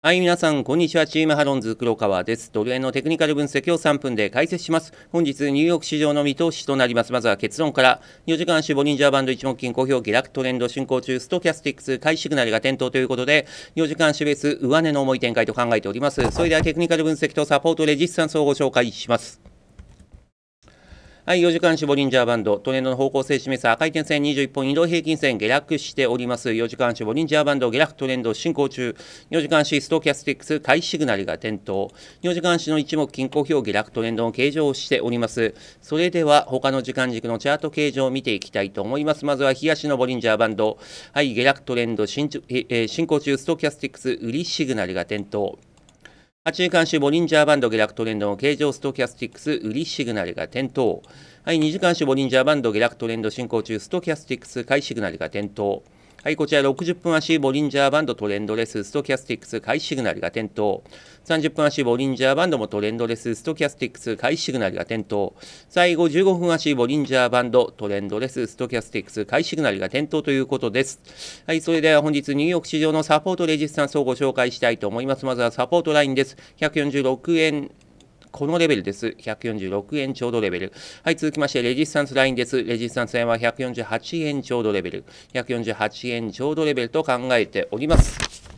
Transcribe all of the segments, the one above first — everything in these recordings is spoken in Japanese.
はい、皆さん、こんにちは。チームハロンズ黒川です。ドル円のテクニカル分析を3分で解説します。本日、ニューヨーク市場の見通しとなります。まずは結論から。4時間足ボリンジャーバンド一目金公表下落トレンド進行中、ストキャスティックス買いシグナルが点灯ということで、4時間足別上値の重い展開と考えております。それではテクニカル分析とサポートレジスタンスをご紹介します。はい、4時間守ボリンジャーバンド、トレンドの方向性示す赤い点線21本移動平均線下落しております。4時間守ボリンジャーバンド下落トレンド進行中。4時間足ストキャスティックス買いシグナルが点灯。4時間足の一目均衡表下落トレンドの形状をしております。それでは他の時間軸のチャート形状を見ていきたいと思います。まずは東のボリンジャーバンド。はい、下落トレンド進,、えー、進行中ストキャスティックス売りシグナルが点灯。8時間週ボリンジャーバンド下落トレンドの形状ストキャスティックス売りシグナルが点灯。はい、2時間週ボリンジャーバンド下落トレンド進行中ストキャスティックス買いシグナルが点灯。はい、こちら60分足ボリンジャーバンドトレンドレスストキャスティックス開始シグナルが点灯30分足ボリンジャーバンドもトレンドレスストキャスティックス開始シグナルが点灯最後15分足ボリンジャーバンドトレンドレスストキャスティックス開始シグナルが点灯ということですはいそれでは本日ニューヨーク市場のサポートレジスタンスをご紹介したいと思いますまずはサポートラインです146円このレベルです。146円ちょうどレベル。はい、続きまして、レジスタンスラインです。レジスタンスラインは148円ちょうどレベル。148円ちょうどレベルと考えております。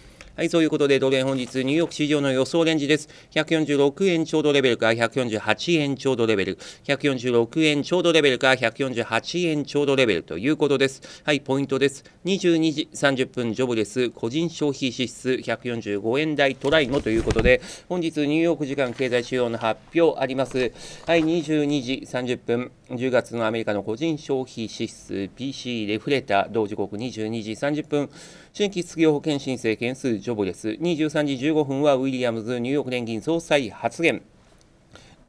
はい、そういうことで、ドル円本日、ニューヨーク市場の予想レンジです。146円ちょうどレベルから148円ちょうどレベル、146円ちょうどレベルから148円ちょうどレベルということです。はい、ポイントです。22時30分、ジョブレス、個人消費支出145円台トライ後ということで、本日、ニューヨーク時間経済主要の発表あります。はい、22時30分。10月のアメリカの個人消費支出 PC レフレーター同時刻22時30分新規失業保険申請件数ジョブレス23時15分はウィリアムズニューヨーク連銀総裁発言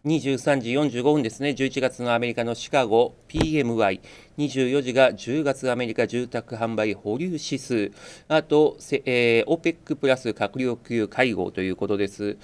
23時45分ですね11月のアメリカのシカゴ PMI 24時が10月アメリカ住宅販売保留指数、あと、えー、OPEC プラス閣僚級会合ということです。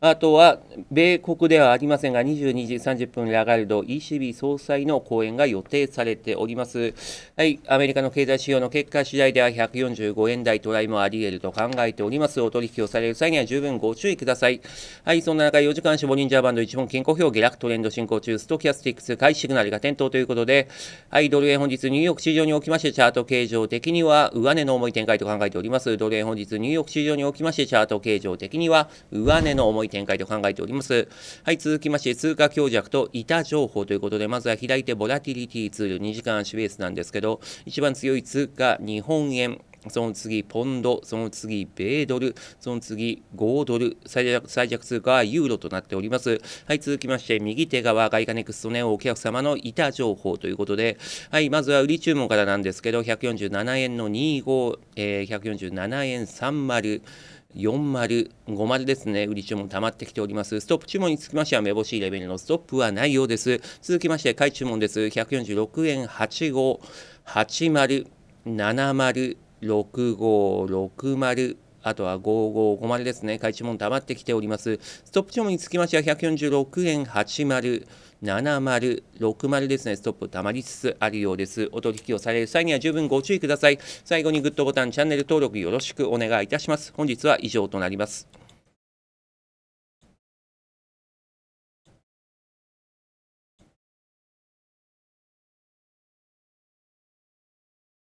あとは、米国ではありませんが、22時30分ラガルド ECB 総裁の講演が予定されております。はい、アメリカの経済指標の結果次第では145円台トライもあり得ると考えております。お取引をされる際には十分ご注意ください。はい、そんな中、4時間守護リンジャーバンド1本均衡表下落トレンド進行中、ストキャスティックス、買いシグナルが点灯ということで、はい、ドル円本日ニューヨーク市場におきましてチャート形状的には上値の重い展開と考えております。ドル円本日ニューヨーク市場におきましてチャート形状的には上値の重い展開と考えております。はい、続きまして通貨強弱と板情報ということで、まずは左手ボラティリティツール2時間足ベースなんですけど、一番強い通貨日本円、その次、ポンド、その次、米ドル、その次、5ドル、最弱最弱通貨はユーロとなっております。はい、続きまして、右手側、外貨ネクストネオお客様の板情報ということで、はい、まずは売り注文からなんですけど、147円の25、えー、147円30、40、50ですね、売り注文溜まってきております。ストップ注文につきましては、めぼしいレベルのストップはないようです。続きまして、買い注文です。146円85、80、70、6560あとは5550ですね。買い注文溜まってきております。ストップ注文につきましては146円80。7060ですね、ストップたまりつつあるようです。お取引をされる際には十分ご注意ください。最後にグッドボタン、チャンネル登録よろしくお願いいたします。本日は以上となります。